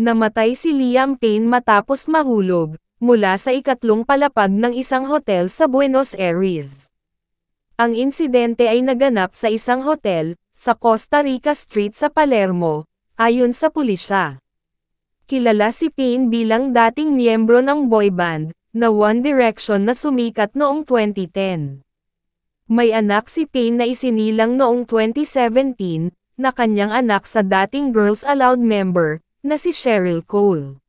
Namatay si Liam Payne matapos mahulog, mula sa ikatlong palapag ng isang hotel sa Buenos Aires. Ang insidente ay naganap sa isang hotel, sa Costa Rica Street sa Palermo, ayon sa pulisya. Kilala si Payne bilang dating miyembro ng boy band, na One Direction na sumikat noong 2010. May anak si Payne na isinilang noong 2017, na kanyang anak sa dating Girls Aloud member, na si Cheryl Cole.